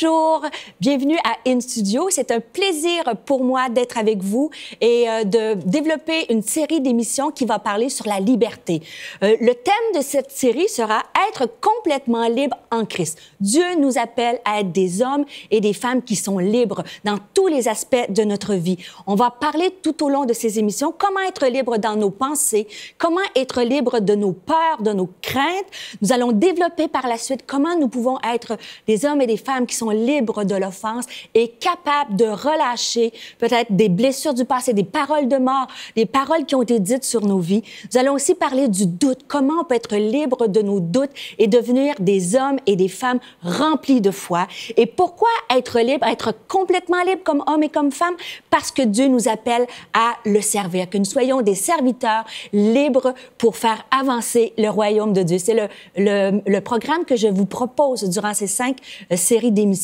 Bonjour, bienvenue à In Studio. C'est un plaisir pour moi d'être avec vous et euh, de développer une série d'émissions qui va parler sur la liberté. Euh, le thème de cette série sera Être complètement libre en Christ. Dieu nous appelle à être des hommes et des femmes qui sont libres dans tous les aspects de notre vie. On va parler tout au long de ces émissions comment être libre dans nos pensées, comment être libre de nos peurs, de nos craintes. Nous allons développer par la suite comment nous pouvons être des hommes et des femmes qui sont libres de l'offense et capables de relâcher peut-être des blessures du passé, des paroles de mort, des paroles qui ont été dites sur nos vies. Nous allons aussi parler du doute, comment on peut être libre de nos doutes et devenir des hommes et des femmes remplis de foi. Et pourquoi être libre, être complètement libre comme homme et comme femme? Parce que Dieu nous appelle à le servir, que nous soyons des serviteurs libres pour faire avancer le royaume de Dieu. C'est le, le, programme que je vous propose durant ces cinq euh, séries d'émissions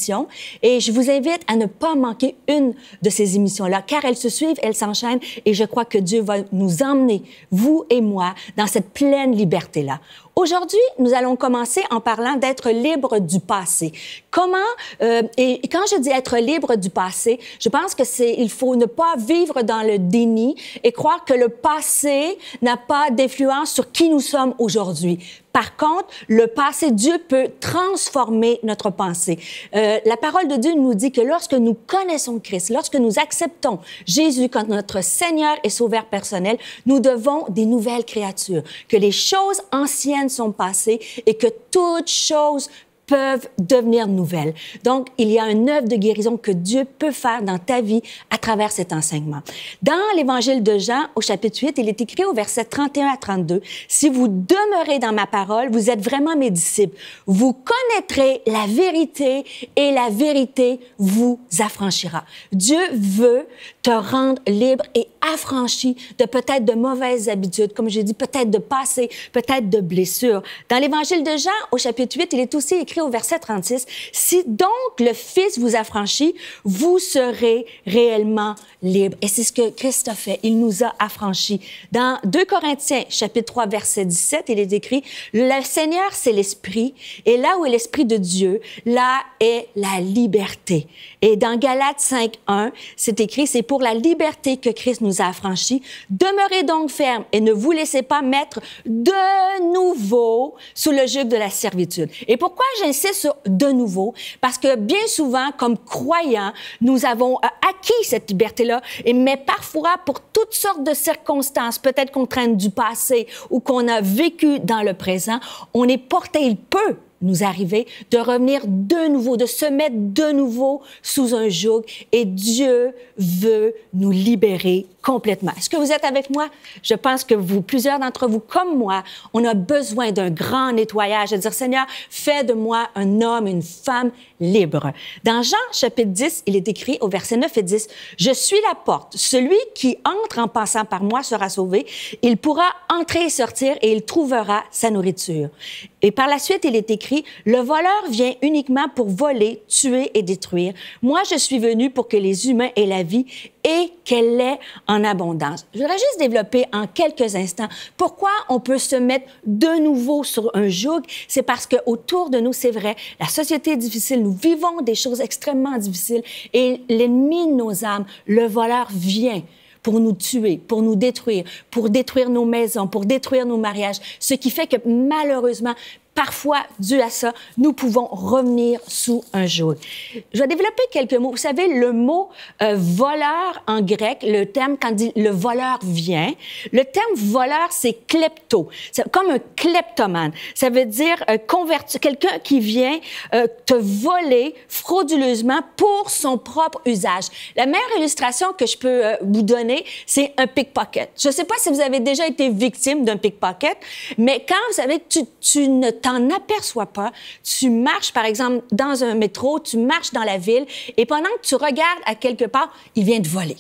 et je vous invite à ne pas manquer une de ces émissions-là, car elles se suivent, elles s'enchaînent, et je crois que Dieu va nous emmener, vous et moi, dans cette pleine liberté-là. Aujourd'hui, nous allons commencer en parlant d'être libre du passé. Comment euh, et quand je dis être libre du passé, je pense que c'est il faut ne pas vivre dans le déni et croire que le passé n'a pas d'influence sur qui nous sommes aujourd'hui. Par contre, le passé, Dieu peut transformer notre pensée. Euh, la parole de Dieu nous dit que lorsque nous connaissons Christ, lorsque nous acceptons Jésus comme notre Seigneur et Sauveur personnel, nous devons des nouvelles créatures, que les choses anciennes sont passées et que toutes choses peuvent devenir nouvelles. Donc, il y a un œuvre de guérison que Dieu peut faire dans ta vie à travers cet enseignement. Dans l'Évangile de Jean, au chapitre 8, il est écrit au verset 31 à 32, Si vous demeurez dans ma parole, vous êtes vraiment mes disciples. Vous connaîtrez la vérité et la vérité vous affranchira. Dieu veut te rendre libre et affranchi de peut-être de mauvaises habitudes, comme j'ai dit, peut-être de passé, peut-être de blessures. Dans l'Évangile de Jean, au chapitre 8, il est aussi écrit au verset 36, Si donc le Fils vous affranchit, vous serez réellement libre. Et c'est ce que Christ a fait. Il nous a affranchis. Dans 2 Corinthiens, chapitre 3, verset 17, il est écrit, Le Seigneur, c'est l'Esprit, et là où est l'Esprit de Dieu, là est la liberté. Et dans Galates 5, 1, c'est écrit, c'est pour la liberté que Christ nous a affranchis. Demeurez donc fermes et ne vous laissez pas mettre de nouveau sous le juge de la servitude. Et pourquoi j'insiste sur de nouveau? Parce que bien souvent, comme croyants, nous avons euh, acquis cette liberté-là, mais parfois pour toutes sortes de circonstances, peut-être contraintes du passé ou qu'on a vécu dans le présent, on est porté, il peut nous arriver, de revenir de nouveau, de se mettre de nouveau sous un joug. Et Dieu veut nous libérer complètement. Est-ce que vous êtes avec moi? Je pense que vous, plusieurs d'entre vous, comme moi, on a besoin d'un grand nettoyage, de dire, Seigneur, fais de moi un homme, une femme libre. Dans Jean chapitre 10, il est écrit au verset 9 et 10, Je suis la porte. Celui qui entre en passant par moi sera sauvé. Il pourra entrer et sortir et il trouvera sa nourriture. Et par la suite, il est écrit, le voleur vient uniquement pour voler, tuer et détruire. Moi, je suis venu pour que les humains aient la vie et qu'elle l'ait en abondance. Je voudrais juste développer en quelques instants pourquoi on peut se mettre de nouveau sur un joug. C'est parce que autour de nous, c'est vrai, la société est difficile, nous vivons des choses extrêmement difficiles et l'ennemi de nos âmes, le voleur, vient pour nous tuer, pour nous détruire, pour détruire nos maisons, pour détruire nos mariages. Ce qui fait que malheureusement, parfois, dû à ça, nous pouvons revenir sous un jaune. Je vais développer quelques mots. Vous savez, le mot euh, voleur en grec, le terme, quand dit le voleur vient, le terme voleur, c'est klepto. C'est comme un kleptomane. Ça veut dire euh, quelqu'un qui vient euh, te voler frauduleusement pour son propre usage. La meilleure illustration que je peux euh, vous donner, c'est un pickpocket. Je ne sais pas si vous avez déjà été victime d'un pickpocket, mais quand vous savez, tu, tu ne t'en aperçois pas. Tu marches, par exemple, dans un métro, tu marches dans la ville, et pendant que tu regardes à quelque part, il vient de voler.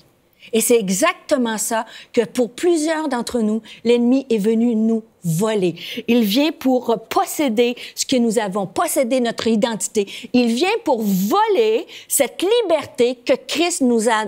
Et c'est exactement ça que pour plusieurs d'entre nous, l'ennemi est venu nous voler. Il vient pour posséder ce que nous avons, posséder notre identité. Il vient pour voler cette liberté que Christ nous a,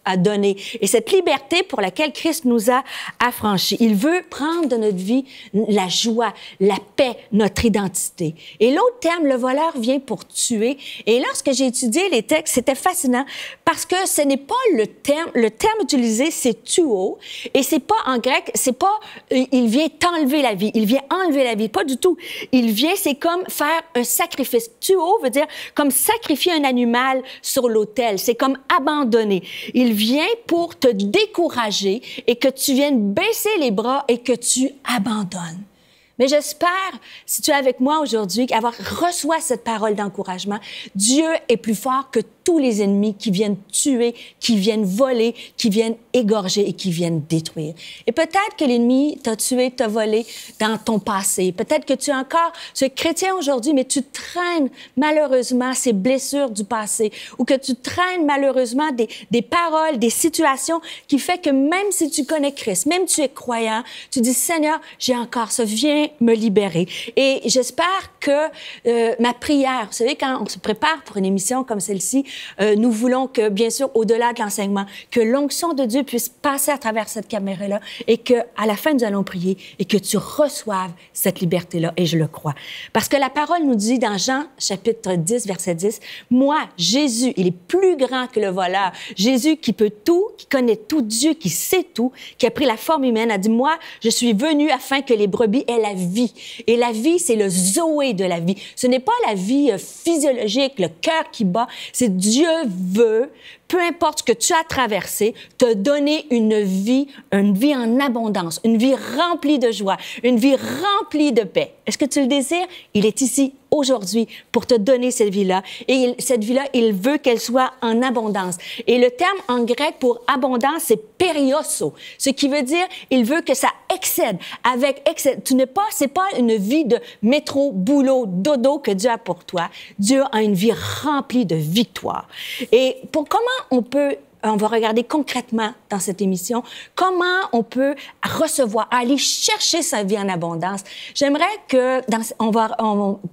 a à donné et cette liberté pour laquelle Christ nous a affranchis. Il veut prendre de notre vie la joie, la paix, notre identité. Et l'autre terme, le voleur vient pour tuer. Et lorsque j'ai étudié les textes, c'était fascinant parce que ce n'est pas le terme, le terme utilisé, c'est tuo et c'est pas en grec, c'est pas il vient t'enlever la vie, il vient enlever la vie, pas du tout. Il vient, c'est comme faire un sacrifice. Tuo veut dire comme sacrifier un animal sur l'autel, c'est comme abandonner. Il vient pour te décourager et que tu viennes baisser les bras et que tu abandonnes. Mais j'espère, si tu es avec moi aujourd'hui, qu'avoir reçu cette parole d'encouragement. Dieu est plus fort que tous les ennemis qui viennent tuer, qui viennent voler, qui viennent égorger et qui viennent détruire. Et peut-être que l'ennemi t'a tué, t'a volé dans ton passé. Peut-être que tu es encore, tu es chrétien aujourd'hui, mais tu traînes malheureusement ces blessures du passé ou que tu traînes malheureusement des, des paroles, des situations qui fait que même si tu connais Christ, même tu es croyant, tu dis Seigneur, j'ai encore ça, viens me libérer. Et j'espère que euh, ma prière, vous savez, quand on se prépare pour une émission comme celle-ci, euh, nous voulons que, bien sûr, au-delà de l'enseignement, que l'onction de Dieu puisse passer à travers cette caméra-là et que à la fin, nous allons prier et que tu reçoives cette liberté-là. Et je le crois. Parce que la parole nous dit dans Jean, chapitre 10, verset 10, Moi, Jésus, il est plus grand que le voleur. Jésus qui peut tout, qui connaît tout, Dieu qui sait tout, qui a pris la forme humaine, a dit, Moi, je suis venu afin que les brebis aient la vie. Et la vie, c'est le zoé de la vie. Ce n'est pas la vie euh, physiologique, le cœur qui bat. C'est Dieu veut peu importe ce que tu as traversé, te donner une vie, une vie en abondance, une vie remplie de joie, une vie remplie de paix. Est-ce que tu le désires? Il est ici aujourd'hui pour te donner cette vie-là. Et cette vie-là, il veut qu'elle soit en abondance. Et le terme en grec pour abondance, c'est perioso, ce qui veut dire il veut que ça excède. Avec excès, tu n'es pas, c'est pas une vie de métro, boulot, dodo que Dieu a pour toi. Dieu a une vie remplie de victoires. Et pour comment on peut on va regarder concrètement dans cette émission comment on peut recevoir, aller chercher sa vie en abondance. J'aimerais que dans, on va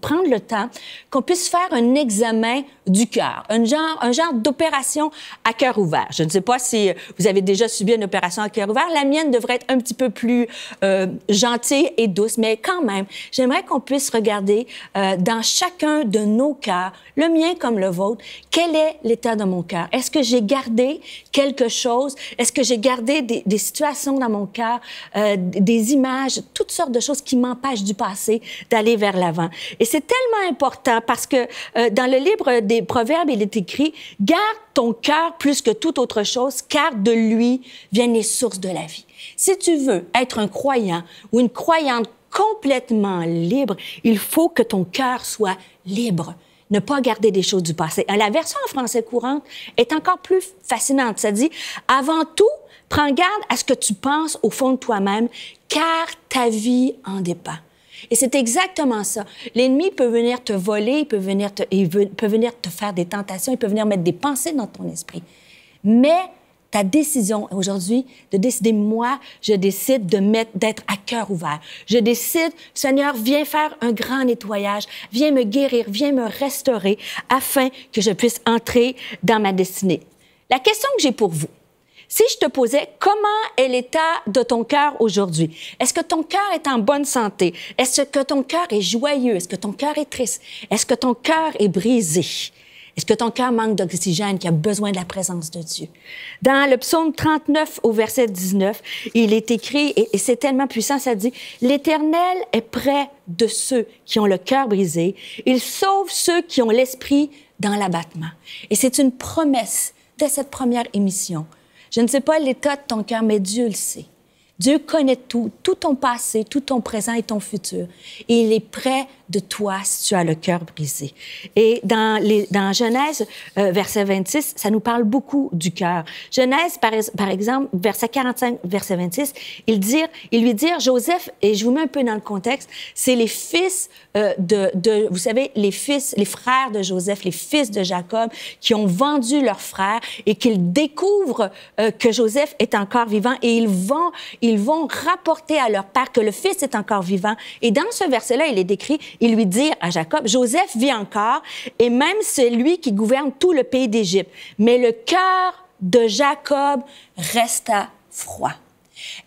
prendre le temps qu'on puisse faire un examen du cœur, un genre, un genre d'opération à cœur ouvert. Je ne sais pas si vous avez déjà subi une opération à cœur ouvert. La mienne devrait être un petit peu plus euh, gentille et douce, mais quand même, j'aimerais qu'on puisse regarder euh, dans chacun de nos cœurs, le mien comme le vôtre, quel est l'état de mon cœur. Est-ce que j'ai gardé quelque chose? Est-ce que j'ai gardé des, situations dans mon cœur, euh, des images, toutes sortes de choses qui m'empêchent du passé d'aller vers l'avant? Et c'est tellement important parce que euh, dans le livre des Proverbes, il est écrit, garde ton cœur plus que toute autre chose, car de lui viennent les sources de la vie. Si tu veux être un croyant ou une croyante complètement libre, il faut que ton cœur soit libre ne pas garder des choses du passé. La version en français courante est encore plus fascinante. Ça dit, avant tout, prends garde à ce que tu penses au fond de toi-même, car ta vie en dépend. Et c'est exactement ça. L'ennemi peut venir te voler, il peut venir te, peut venir te faire des tentations, il peut venir mettre des pensées dans ton esprit. Mais ta décision aujourd'hui de décider, moi, je décide de mettre, d'être à cœur ouvert. Je décide, Seigneur, viens faire un grand nettoyage, viens me guérir, viens me restaurer afin que je puisse entrer dans ma destinée. La question que j'ai pour vous, si je te posais comment est l'état de ton cœur aujourd'hui, est-ce que ton cœur est en bonne santé? Est-ce que ton cœur est joyeux? Est-ce que ton cœur est triste? Est-ce que ton cœur est brisé? Est-ce que ton cœur manque d'oxygène, qui a besoin de la présence de Dieu? Dans le psaume 39 au verset 19, il est écrit, et, c'est tellement puissant, ça dit, L'Éternel est près de ceux qui ont le cœur brisé. Il sauve ceux qui ont l'esprit dans l'abattement. Et c'est une promesse de cette première émission. Je ne sais pas l'état de ton cœur, mais Dieu le sait. Dieu connaît tout, tout ton passé, tout ton présent et ton futur. Et il est prêt de toi si tu as le cœur brisé. Et dans, les, dans Genèse, euh, verset 26, ça nous parle beaucoup du cœur. Genèse, par, exemple, verset 45, verset 26, il, dire, il lui dit, Joseph, et je vous mets un peu dans le contexte, c'est les fils euh, de, vous savez, les fils, les frères de Joseph, les fils de Jacob, qui ont vendu leurs frères et qu'ils découvrent euh, que Joseph est encore vivant et ils vont, ils vont rapporter à leur père que le fils est encore vivant. Et dans ce verset-là, il est décrit, il lui dit à Jacob, Joseph vit encore, et même c'est lui qui gouverne tout le pays d'Égypte. Mais le cœur de Jacob resta froid.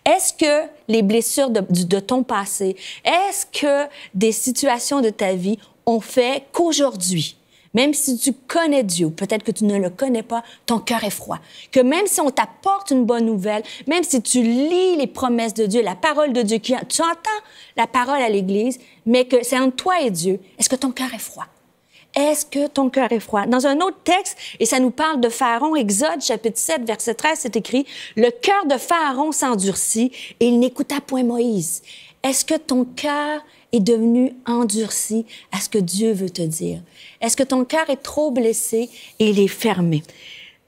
Est-ce que les blessures de, de ton passé, est-ce que des situations de ta vie ont fait qu'aujourd'hui, même si tu connais Dieu, peut-être que tu ne le connais pas, ton cœur est froid. Que même si on t'apporte une bonne nouvelle, même si tu lis les promesses de Dieu, la parole de Dieu, tu entends la parole à l'Église, mais que c'est entre toi et Dieu, est-ce que ton cœur est froid? Est-ce que ton cœur est froid? Dans un autre texte, et ça nous parle de Pharaon, Exode chapitre 7, verset 13, c'est écrit, Le cœur de Pharaon s'endurcit et il n'écouta point Moïse. Est-ce que ton cœur est devenu endurci à ce que Dieu veut te dire? Est-ce que ton cœur est trop blessé et il est fermé?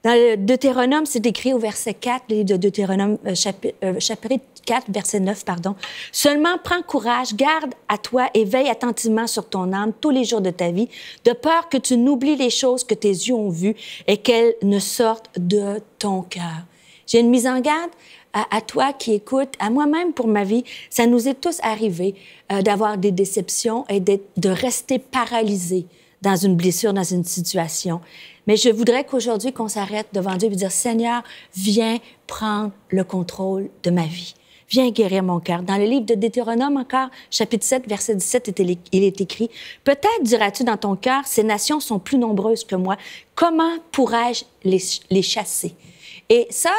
Dans le Deutéronome, c'est écrit au verset 4, livre de Deutéronome, euh, euh, chapitre, chapitre 4, verset 9, pardon. Seulement prends courage, garde à toi et veille attentivement sur ton âme tous les jours de ta vie, de peur que tu n'oublies les choses que tes yeux ont vues et qu'elles ne sortent de ton cœur. J'ai une mise en garde à, toi qui écoutes, à moi-même pour ma vie. Ça nous est tous arrivé euh, d'avoir des déceptions et de rester paralysé dans une blessure, dans une situation. Mais je voudrais qu'aujourd'hui, qu'on s'arrête devant Dieu et dire, Seigneur, viens prendre le contrôle de ma vie. Viens guérir mon cœur. Dans le livre de Deutéronome, encore, chapitre 7, verset 17, il est écrit Peut-être diras-tu dans ton cœur, ces nations sont plus nombreuses que moi. Comment pourrais-je les, les chasser Et ça,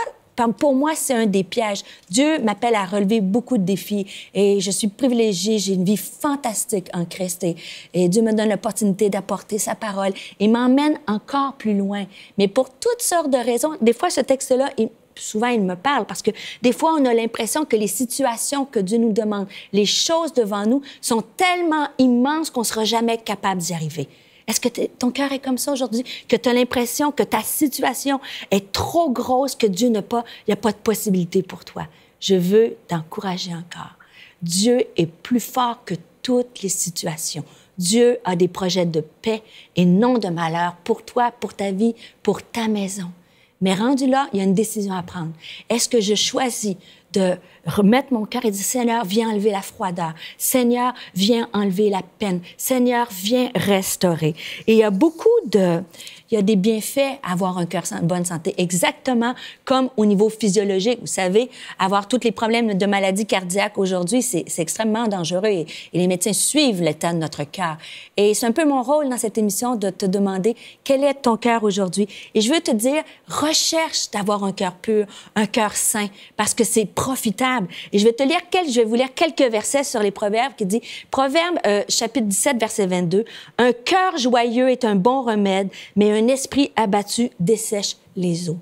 pour moi, c'est un des pièges. Dieu m'appelle à relever beaucoup de défis et je suis privilégiée. J'ai une vie fantastique en Christ et, Dieu me donne l'opportunité d'apporter sa parole et m'emmène encore plus loin. Mais pour toutes sortes de raisons, des fois, ce texte-là, souvent il me parle parce que des fois on a l'impression que les situations que Dieu nous demande, les choses devant nous sont tellement immenses qu'on ne sera jamais capable d'y arriver. Est-ce que ton cœur est comme ça aujourd'hui, que tu as l'impression que ta situation est trop grosse, que Dieu n'a pas, il n'y a pas de possibilité pour toi? Je veux t'encourager encore. Dieu est plus fort que toutes les situations. Dieu a des projets de paix et non de malheur pour toi, pour ta vie, pour ta maison. Mais rendu là, il y a une décision à prendre. Est-ce que je choisis de remettre mon cœur et dire, Seigneur, viens enlever la froideur. Seigneur, viens enlever la peine. Seigneur, viens restaurer. Et il y a beaucoup de, il y a des bienfaits à avoir un cœur en bonne santé, exactement comme au niveau physiologique. Vous savez, avoir tous les problèmes de maladies cardiaques aujourd'hui, c'est extrêmement dangereux et, les médecins suivent l'état de notre cœur. Et c'est un peu mon rôle dans cette émission de te demander quel est ton cœur aujourd'hui. Et je veux te dire, recherche d'avoir un cœur pur, un cœur sain, parce que c'est profitable. Et je vais te lire, quel, je vais vous lire quelques versets sur les proverbes qui dit, proverbe euh, chapitre 17, verset 22, un cœur joyeux est un bon remède, mais un un esprit abattu dessèche les eaux.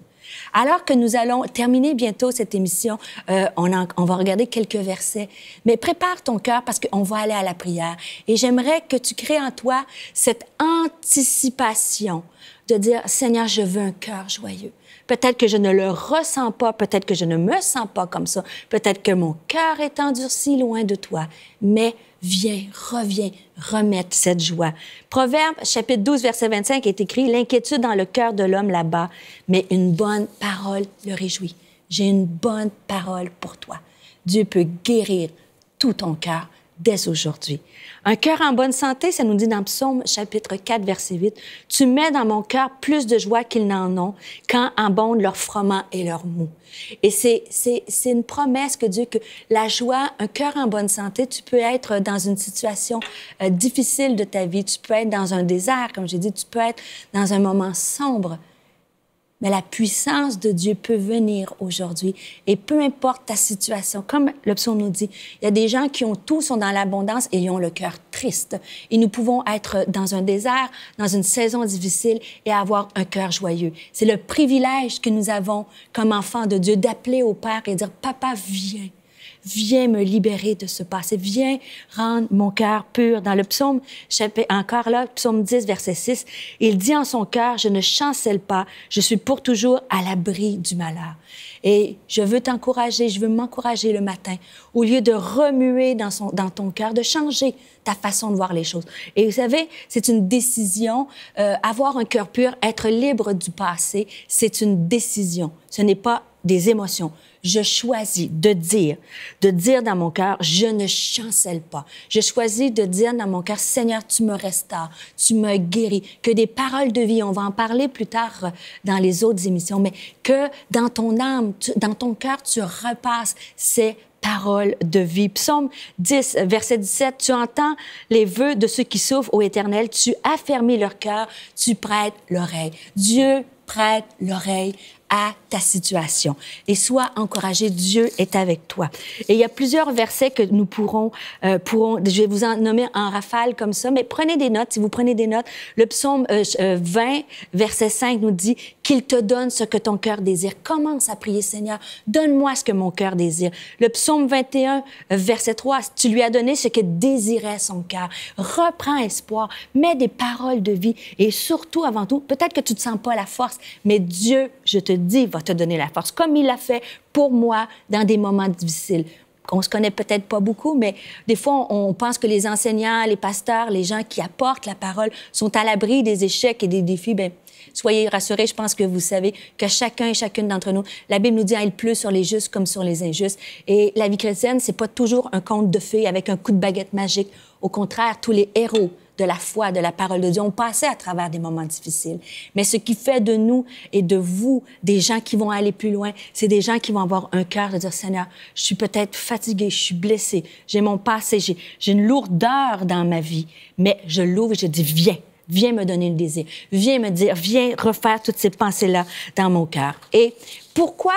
Alors que nous allons terminer bientôt cette émission, euh, on, on, va regarder quelques versets. Mais prépare ton cœur parce qu'on va aller à la prière. Et j'aimerais que tu crées en toi cette anticipation de dire, Seigneur, je veux un cœur joyeux. Peut-être que je ne le ressens pas, peut-être que je ne me sens pas comme ça, peut-être que mon cœur est endurci loin de toi, mais viens, reviens, remettre cette joie. Proverbe, chapitre 12, verset 25, est écrit, L'inquiétude dans le cœur de l'homme là-bas, mais une bonne parole le réjouit. J'ai une bonne parole pour toi. Dieu peut guérir tout ton cœur dès aujourd'hui. Un cœur en bonne santé, ça nous dit dans Psaume chapitre 4, verset 8, Tu mets dans mon cœur plus de joie qu'ils n'en ont quand abondent leur froment et leur mou. Et c'est, c'est, une promesse que Dieu, que la joie, un cœur en bonne santé, tu peux être dans une situation euh, difficile de ta vie, tu peux être dans un désert, comme j'ai dit, tu peux être dans un moment sombre mais la puissance de Dieu peut venir aujourd'hui. Et peu importe ta situation, comme le psaume nous dit, il y a des gens qui ont tout, sont dans l'abondance et ont le cœur triste. Et nous pouvons être dans un désert, dans une saison difficile et avoir un cœur joyeux. C'est le privilège que nous avons comme enfants de Dieu d'appeler au Père et dire, Papa, viens viens me libérer de ce passé, viens rendre mon cœur pur. Dans le psaume, encore là, psaume 10, verset 6, il dit en son cœur, je ne chancelle pas, je suis pour toujours à l'abri du malheur. Et je veux t'encourager, je veux m'encourager le matin, au lieu de remuer dans, son, dans ton cœur, de changer ta façon de voir les choses. Et vous savez, c'est une décision. Euh, avoir un cœur pur, être libre du passé, c'est une décision. Ce n'est pas des émotions. Je choisis de dire, de dire dans mon cœur, je ne chancelle pas. Je choisis de dire dans mon cœur, Seigneur, tu me restaures, tu me guéris. Que des paroles de vie, on va en parler plus tard euh, dans les autres émissions, mais que dans ton âme, dans ton cœur, tu repasses ces paroles de vie. Psaume 10, verset 17, tu entends les vœux de ceux qui souffrent au Éternel, tu affermis leur cœur, tu prêtes l'oreille. Dieu prête l'oreille à ta situation et sois encouragé. Dieu est avec toi. Et il y a plusieurs versets que nous euh, pourrons, je vais vous en nommer en rafale comme ça, mais prenez des notes, si vous prenez des notes. Le psaume 20, euh, euh, verset 5 nous dit qu'il te donne ce que ton cœur désire. Commence à prier, Seigneur, donne-moi ce que mon cœur désire. Le psaume 21, verset 3, tu lui as donné ce que désirait son cœur. Reprends espoir, mets des paroles de vie et surtout, avant tout, peut-être que tu ne te sens pas la force, mais Dieu, je te dit va te donner la force, comme il l'a fait pour moi dans des moments difficiles. On se connaît peut-être pas beaucoup, mais des fois, on, pense que les enseignants, les pasteurs, les gens qui apportent la parole sont à l'abri des échecs et des défis. Ben, soyez rassurés, je pense que vous savez que chacun et chacune d'entre nous, la Bible nous dit, elle pleut sur les justes comme sur les injustes. Et la vie chrétienne, c'est pas toujours un conte de fées avec un coup de baguette magique. Au contraire, tous les héros, de la foi, de la parole de Dieu. On passait à travers des moments difficiles. Mais ce qui fait de nous et de vous des gens qui vont aller plus loin, c'est des gens qui vont avoir un cœur de dire, Seigneur, je suis peut-être fatigué, je suis blessé, j'ai mon passé, j'ai une lourdeur dans ma vie, mais je l'ouvre et je dis, viens. Viens me donner le désir. Viens me dire, viens refaire toutes ces pensées-là dans mon cœur. Et pourquoi,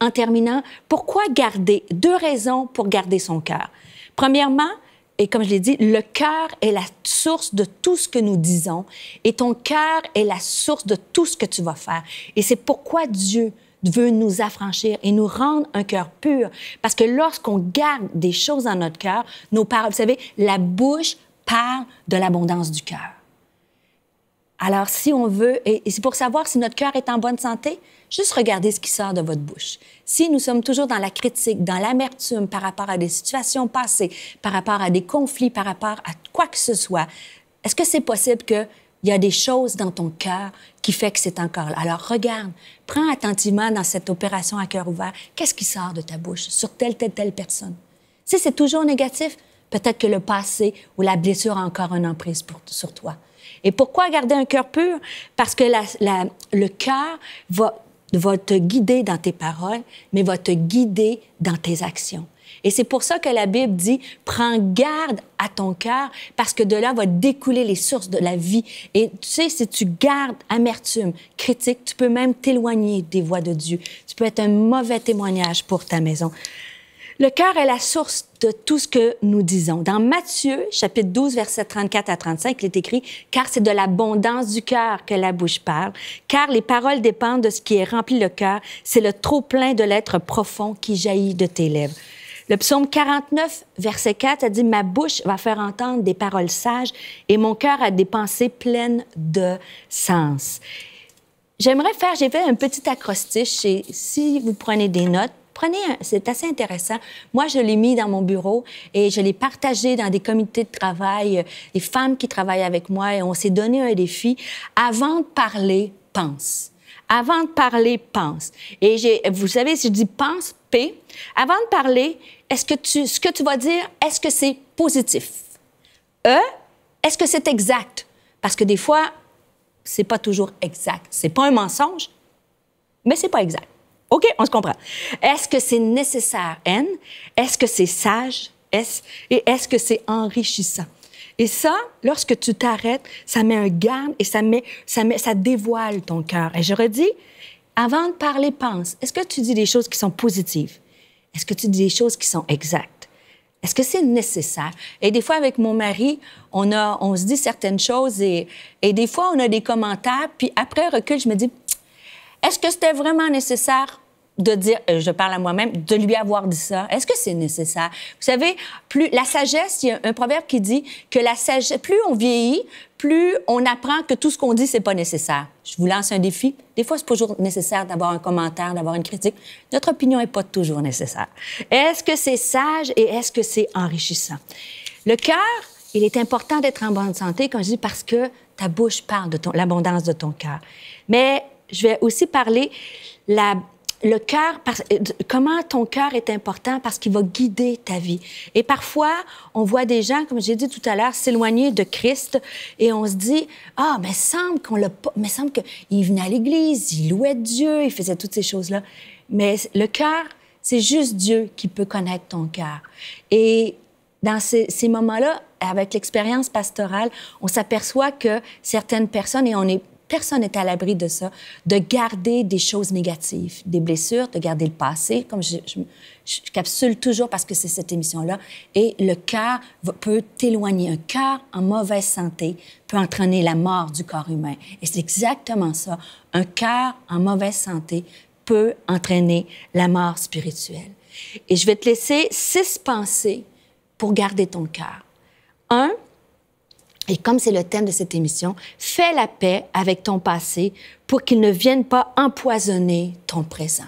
en terminant, pourquoi garder Deux raisons pour garder son cœur. Premièrement, et comme je l'ai dit, le cœur est la source de tout ce que nous disons et ton cœur est la source de tout ce que tu vas faire. Et c'est pourquoi Dieu veut nous affranchir et nous rendre un cœur pur. Parce que lorsqu'on garde des choses dans notre cœur, nos paroles, vous savez, la bouche parle de l'abondance du cœur. Alors, si on veut, et, c'est pour savoir si notre cœur est en bonne santé, juste regardez ce qui sort de votre bouche. Si nous sommes toujours dans la critique, dans l'amertume par rapport à des situations passées, par rapport à des conflits, par rapport à quoi que ce soit, est-ce que c'est possible qu'il y a des choses dans ton cœur qui fait que c'est encore là? Alors, regarde, prends attentivement dans cette opération à cœur ouvert, qu'est-ce qui sort de ta bouche sur telle, telle, telle personne? Si c'est toujours négatif, peut-être que le passé ou la blessure a encore une emprise sur toi. Et pourquoi garder un cœur pur? Parce que le cœur va, te guider dans tes paroles, mais va te guider dans tes actions. Et c'est pour ça que la Bible dit, prends garde à ton cœur, parce que de là vont découler les sources de la vie. Et tu sais, si tu gardes amertume, critique, tu peux même t'éloigner des voies de Dieu. Tu peux être un mauvais témoignage pour ta maison. Le cœur est la source de tout ce que nous disons. Dans Matthieu, chapitre 12, versets 34 à 35, il est écrit Car c'est de l'abondance du cœur que la bouche parle, car les paroles dépendent de ce qui est rempli le cœur, c'est le trop-plein de l'être profond qui jaillit de tes lèvres. Le psaume 49, verset 4, a dit Ma bouche va faire entendre des paroles sages et mon cœur a des pensées pleines de sens. J'aimerais faire, j'ai fait un petit acrostiche et si vous prenez des notes, prenez, c'est assez intéressant. Moi, je l'ai mis dans mon bureau et je l'ai partagé dans des comités de travail, les euh, femmes qui travaillent avec moi et on s'est donné un défi. Avant de parler, pense. Avant de parler, pense. Et j'ai, vous savez, si je dis pense, P, avant de parler, est-ce que tu, ce que tu vas dire, est-ce que c'est positif? E, est-ce que c'est exact? Parce que des fois, c'est pas toujours exact. C'est pas un mensonge, mais c'est pas exact. OK, on se comprend. Est-ce que c'est nécessaire, N? Est-ce que c'est sage, S? Et est-ce que c'est enrichissant? Et ça, lorsque tu t'arrêtes, ça met un garde et ça, met, ça, dévoile ton cœur. Et je redis, avant de parler, pense. Est-ce que tu dis des choses qui sont positives? Est-ce que tu dis des choses qui sont exactes? Est-ce que c'est nécessaire? Et des fois, avec mon mari, on, a, on se dit certaines choses et, et des fois, on a des commentaires. Puis après, recul, je me dis, est-ce que c'était vraiment nécessaire de dire, euh, je parle à moi-même, de lui avoir dit ça. Est-ce que c'est nécessaire? Vous savez, plus la sagesse, il y a un proverbe qui dit que la sagesse, plus on vieillit, plus on apprend que tout ce qu'on dit, c'est pas nécessaire. Je vous lance un défi. Des fois, c'est pas toujours nécessaire d'avoir un commentaire, d'avoir une critique. Notre opinion n'est pas toujours nécessaire. Est-ce que c'est sage et est-ce que c'est enrichissant? Le cœur, il est important d'être en bonne santé, quand je dis, parce que ta bouche parle de l'abondance de ton cœur. Mais je vais aussi parler la, le cœur, euh, comment ton cœur est important parce qu'il va guider ta vie. Et parfois, on voit des gens, comme j'ai dit tout à l'heure, s'éloigner de Christ et on se dit, ah, mais semble qu'on l'a pas, mais semble qu'il venait à l'église, il louait Dieu, il faisait toutes ces choses-là. Mais le cœur, c'est juste Dieu qui peut connaître ton cœur. Et dans ces moments-là, avec l'expérience pastorale, on s'aperçoit que certaines personnes, et on est personne n'est à l'abri de ça, de garder des choses négatives, des blessures, de garder le passé, comme je, je, je capsule toujours parce que c'est cette émission-là. Et le cœur peut t'éloigner. Un cœur en mauvaise santé peut entraîner la mort du corps humain. Et c'est exactement ça. Un cœur en mauvaise santé peut entraîner la mort spirituelle. Et je vais te laisser six pensées pour garder ton cœur. Un, et comme c'est le thème de cette émission, fais la paix avec ton passé pour qu'il ne vienne pas empoisonner ton présent.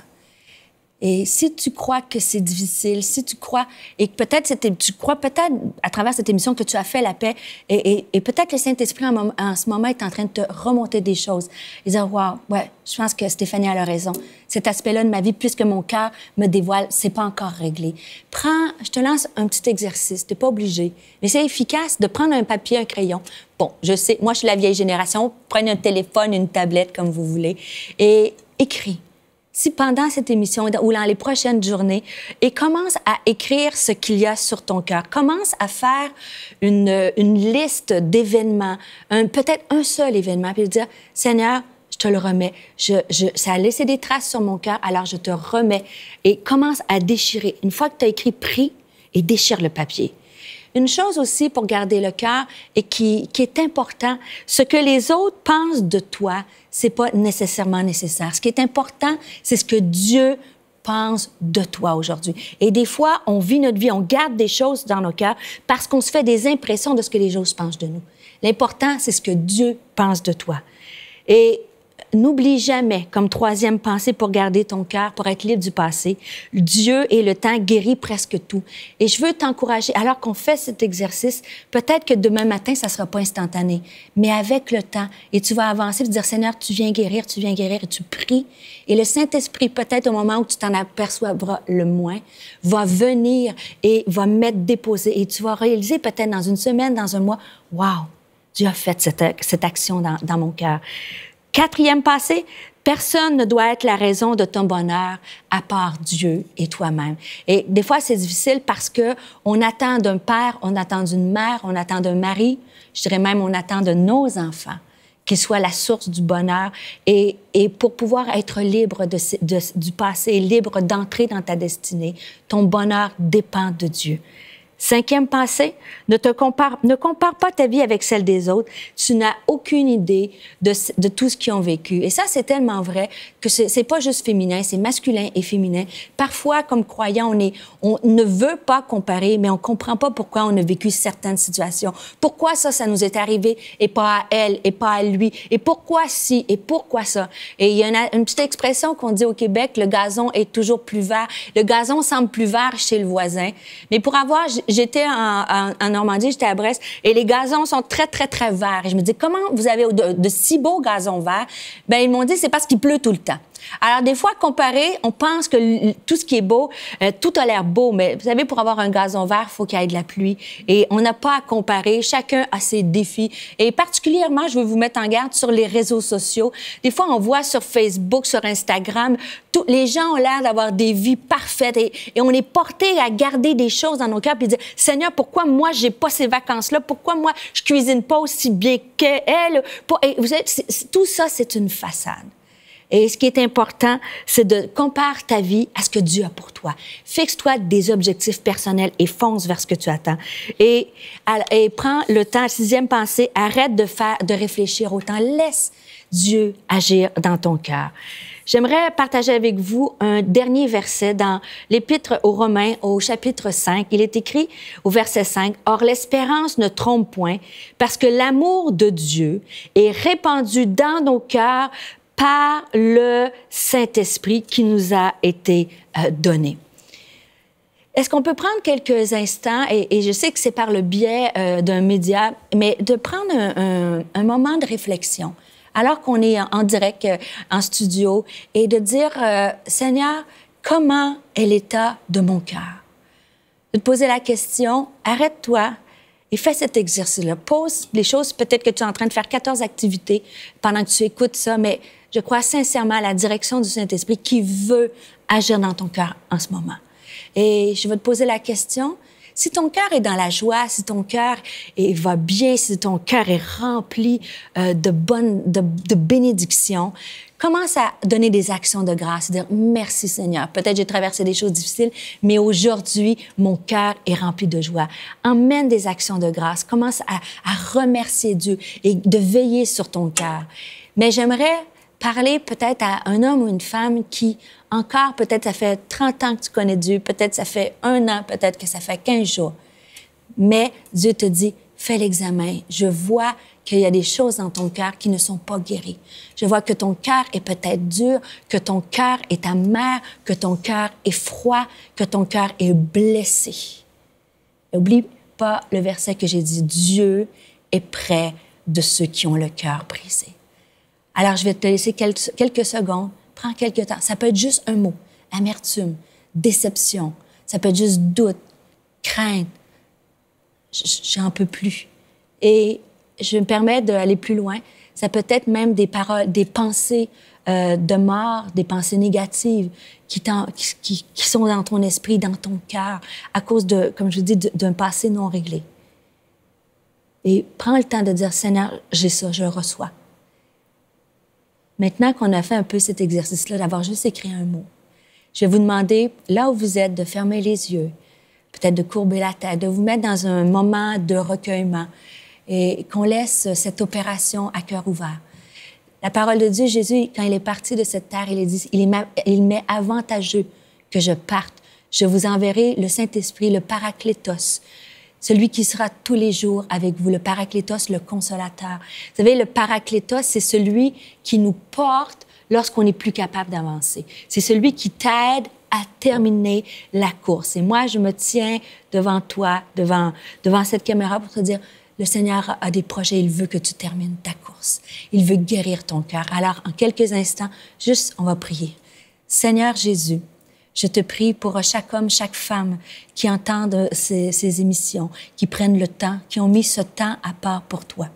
Et si tu crois que c'est difficile, si tu crois, et peut-être tu crois peut-être à travers cette émission que tu as fait la paix, et, peut-être le Saint-Esprit en, ce moment est en train de te remonter des choses. Et dire, waouh, ouais, je pense que Stéphanie a raison. Cet aspect-là de ma vie, puisque mon cœur me dévoile, c'est pas encore réglé. Prends, je te lance un petit exercice, t'es pas obligé, mais c'est efficace de prendre un papier, un crayon. Bon, je sais, moi je suis la vieille génération, prenez un téléphone, une tablette, comme vous voulez, et écris si pendant cette émission ou dans les prochaines journées, et commence à écrire ce qu'il y a sur ton cœur. Commence à faire une, une liste d'événements, un, peut-être un seul événement, puis dire, Seigneur, je te le remets. Je, ça a laissé des traces sur mon cœur, alors je te remets. Et commence à déchirer. Une fois que tu as écrit, prie et déchire le papier. Une chose aussi pour garder le cœur et qui, est important, ce que les autres pensent de toi, c'est pas nécessairement nécessaire. Ce qui est important, c'est ce que Dieu pense de toi aujourd'hui. Et des fois, on vit notre vie, on garde des choses dans nos cœurs parce qu'on se fait des impressions de ce que les autres pensent de nous. L'important, c'est ce que Dieu pense de toi. Et N'oublie jamais, comme troisième pensée pour garder ton cœur, pour être libre du passé, Dieu et le temps guérit presque tout. Et je veux t'encourager, alors qu'on fait cet exercice, peut-être que demain matin, ça ne sera pas instantané, mais avec le temps, et tu vas avancer, tu dire, Seigneur, tu viens guérir, tu viens guérir, et tu pries. Et le Saint-Esprit, peut-être au moment où tu t'en apercevras le moins, va venir et va mettre déposé. Et tu vas réaliser peut-être dans une semaine, dans un mois, wow, Dieu a fait cette, action dans, dans mon cœur. Quatrième passé, personne ne doit être la raison de ton bonheur à part Dieu et toi-même. Et des fois, c'est difficile parce que on attend d'un père, on attend d'une mère, on attend d'un mari, je dirais même on attend de nos enfants qu'ils soient la source du bonheur et, pour pouvoir être libre de, du passé, libre d'entrer dans ta destinée, ton bonheur dépend de Dieu. Cinquième pensée, ne, compare, ne compare pas ta vie avec celle des autres. Tu n'as aucune idée de, de tout ce qu'ils ont vécu. Et ça, c'est tellement vrai que c'est pas juste féminin, c'est masculin et féminin. Parfois, comme croyant, on, est, on ne veut pas comparer, mais on comprend pas pourquoi on a vécu certaines situations. Pourquoi ça, ça nous est arrivé et pas à elle et pas à lui? Et pourquoi si et pourquoi ça? Et il y a une, petite expression qu'on dit au Québec, le gazon est toujours plus vert. Le gazon semble plus vert chez le voisin. Mais pour avoir, j'étais en, Normandie, j'étais à Brest, et les gazons sont très, très, très verts. Et je me dis, comment vous avez de, si beaux gazons verts? Ben ils m'ont dit, c'est parce qu'il pleut tout le alors, des fois, comparé, on pense que tout ce qui est beau, euh, tout a l'air beau, mais vous savez, pour avoir un gazon vert, il faut qu'il y ait de la pluie. Et on n'a pas à comparer. Chacun a ses défis. Et particulièrement, je veux vous mettre en garde sur les réseaux sociaux. Des fois, on voit sur Facebook, sur Instagram, tout, les gens ont l'air d'avoir des vies parfaites et, on est porté à garder des choses dans nos cœurs et dire, Seigneur, pourquoi moi, j'ai pas ces vacances-là? Pourquoi moi, je cuisine pas aussi bien qu'elle? vous savez, tout ça, c'est une façade. Et ce qui est important, c'est de compare ta vie à ce que Dieu a pour toi. Fixe-toi des objectifs personnels et fonce vers ce que tu attends. Et, et prends le temps, sixième pensée, arrête de faire, de réfléchir autant. Laisse Dieu agir dans ton cœur. J'aimerais partager avec vous un dernier verset dans l'Épître aux Romains au chapitre 5. Il est écrit au verset 5, Or l'espérance ne trompe point, parce que l'amour de Dieu est répandu dans nos cœurs par le Saint-Esprit qui nous a été euh, donné. Est-ce qu'on peut prendre quelques instants, et, je sais que c'est par le biais euh, d'un média, mais de prendre un, moment de réflexion, alors qu'on est en, direct, euh, en studio, et de dire, Seigneur, comment est l'état de mon cœur? De te poser la question, arrête-toi et fais cet exercice-là. Pose les choses, peut-être que tu es en train de faire 14 activités pendant que tu écoutes ça, mais je crois sincèrement à la direction du Saint-Esprit qui veut agir dans ton cœur en ce moment. Et je vais te poser la question, si ton cœur est dans la joie, si ton cœur va bien, si ton cœur est rempli euh, de bonnes, de, bénédictions, commence à donner des actions de grâce, dire merci Seigneur. Peut-être j'ai traversé des choses difficiles, mais aujourd'hui mon cœur est rempli de joie. Emmène des actions de grâce. Commence à, à remercier Dieu et de veiller sur ton cœur. Mais j'aimerais parler peut-être à un homme ou une femme qui, encore, peut-être ça fait 30 ans que tu connais Dieu, peut-être ça fait un an, peut-être que ça fait 15 jours. Mais Dieu te dit, fais l'examen. Je vois qu'il y a des choses dans ton cœur qui ne sont pas guéries. Je vois que ton cœur est peut-être dur, que ton cœur est amer, que ton cœur est froid, que ton cœur est blessé. N'oublie pas le verset que j'ai dit, Dieu est près de ceux qui ont le cœur brisé. Alors, je vais te laisser quelques, secondes. Prends quelques temps. Ça peut être juste un mot. Amertume, déception. Ça peut être juste doute, crainte. J'en peux plus. Et je me permets d'aller plus loin. Ça peut être même des paroles, des pensées euh, de mort, des pensées négatives qui, sont dans ton esprit, dans ton cœur, à cause de, comme je dis, d'un passé non réglé. Et prends le temps de dire, Seigneur, j'ai ça, je le reçois. Maintenant qu'on a fait un peu cet exercice-là, d'avoir juste écrit un mot, je vais vous demander, là où vous êtes, de fermer les yeux, peut-être de courber la tête, de vous mettre dans un moment de recueillement et qu'on laisse cette opération à cœur ouvert. La parole de Dieu, Jésus, quand il est parti de cette terre, il, dit, il, est, il m'est avantageux que je parte. Je vous enverrai le Saint-Esprit, le Paraclétos, celui qui sera tous les jours avec vous, le Paraclétos, le consolateur. Vous savez, le Paraclétos, c'est celui qui nous porte lorsqu'on n'est plus capable d'avancer. C'est celui qui t'aide à terminer la course. Et moi, je me tiens devant toi, devant, devant cette caméra pour te dire, le Seigneur a des projets, il veut que tu termines ta course. Il veut guérir ton cœur. Alors, en quelques instants, juste, on va prier. Seigneur Jésus, je te prie pour chaque homme, chaque femme qui entendent ces, émissions, qui prennent le temps, qui ont mis ce temps à part pour toi.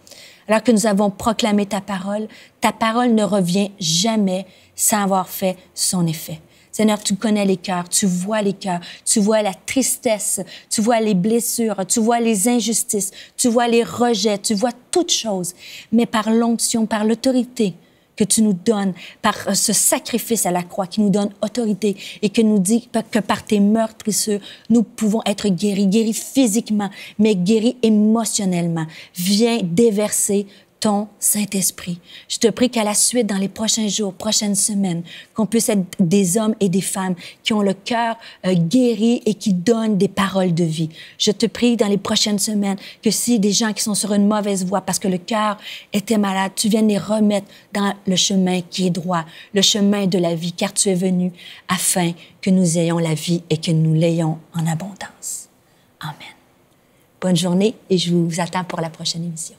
Alors que nous avons proclamé ta parole, ta parole ne revient jamais sans avoir fait son effet. Seigneur, tu connais les cœurs, tu vois les cœurs, tu vois la tristesse, tu vois les blessures, tu vois les injustices, tu vois les rejets, tu vois toutes choses. Mais par l'onction, par l'autorité, que tu nous donnes par euh, ce sacrifice à la croix qui nous donne autorité et que nous dit que par tes meurtrissures, nous pouvons être guéris, guéris physiquement, mais guéris émotionnellement. Viens déverser ton Saint-Esprit. Je te prie qu'à la suite, dans les prochains jours, prochaines semaines, qu'on puisse être des hommes et des femmes qui ont le cœur euh, guéri et qui donnent des paroles de vie. Je te prie dans les prochaines semaines que si des gens qui sont sur une mauvaise voie parce que le cœur était malade, tu viennes les remettre dans le chemin qui est droit, le chemin de la vie, car tu es venu afin que nous ayons la vie et que nous l'ayons en abondance. Amen. Bonne journée et je vous attends pour la prochaine émission.